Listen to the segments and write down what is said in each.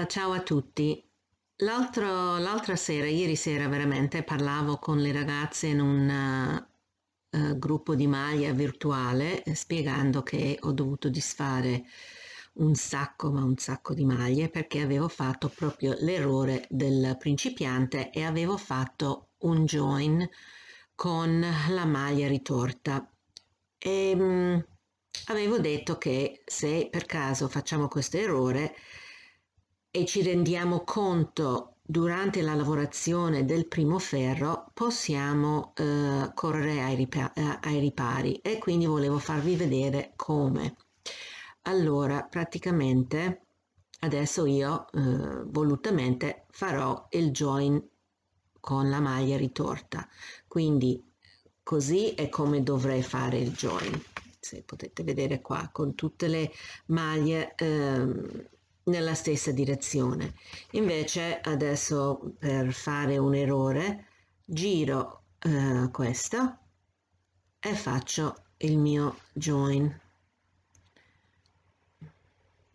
Eh, ciao a tutti. l'altra sera, ieri sera veramente, parlavo con le ragazze in un uh, gruppo di maglia virtuale spiegando che ho dovuto disfare un sacco, ma un sacco di maglie perché avevo fatto proprio l'errore del principiante e avevo fatto un join con la maglia ritorta. E, ehm, mh, avevo detto che se per caso facciamo questo errore e ci rendiamo conto durante la lavorazione del primo ferro possiamo eh, correre ai, ripa eh, ai ripari e quindi volevo farvi vedere come. Allora, praticamente adesso io eh, volutamente farò il join con la maglia ritorta, quindi così è come dovrei fare il join. Se potete vedere qua, con tutte le maglie eh, nella stessa direzione. Invece adesso per fare un errore giro eh, questo e faccio il mio join.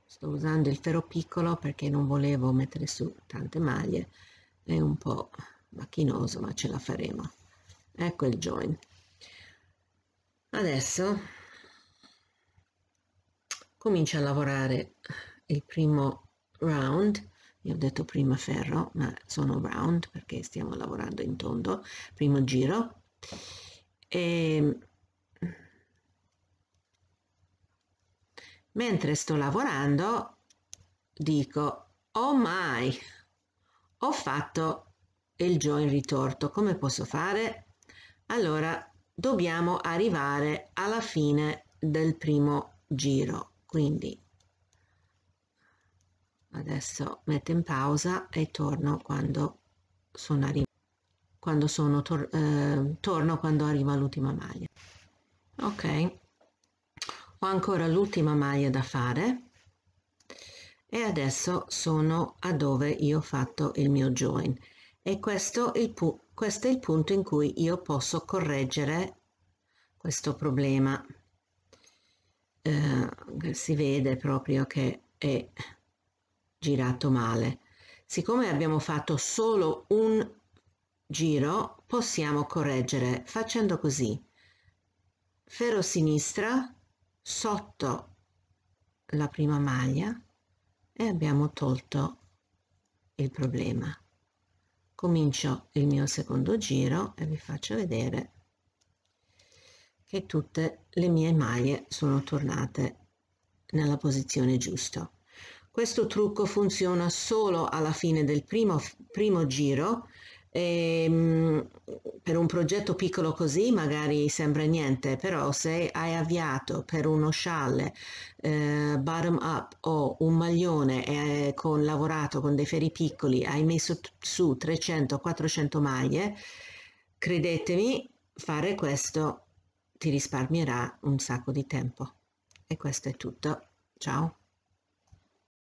Sto usando il ferro piccolo perché non volevo mettere su tante maglie, è un po' macchinoso ma ce la faremo. Ecco il join. Adesso comincio a lavorare il primo round, io ho detto prima ferro, ma sono round perché stiamo lavorando in tondo, primo giro, e ehm, mentre sto lavorando dico oh my ho fatto il join ritorto come posso fare allora dobbiamo arrivare alla fine del primo giro quindi adesso metto in pausa e torno quando sono arrivata quando sono tor eh, torno quando arriva l'ultima maglia ok ho ancora l'ultima maglia da fare e adesso sono a dove io ho fatto il mio join e questo, il questo è il punto in cui io posso correggere questo problema eh, si vede proprio che è girato male. Siccome abbiamo fatto solo un giro, possiamo correggere facendo così. Ferro sinistra sotto la prima maglia e abbiamo tolto il problema. Comincio il mio secondo giro e vi faccio vedere che tutte le mie maglie sono tornate nella posizione giusta. Questo trucco funziona solo alla fine del primo, primo giro e, ehm, per un progetto piccolo così magari sembra niente, però se hai avviato per uno scialle eh, bottom up o un maglione eh, con, lavorato con dei feri piccoli, hai messo su 300-400 maglie, credetemi, fare questo ti risparmierà un sacco di tempo. E questo è tutto. Ciao!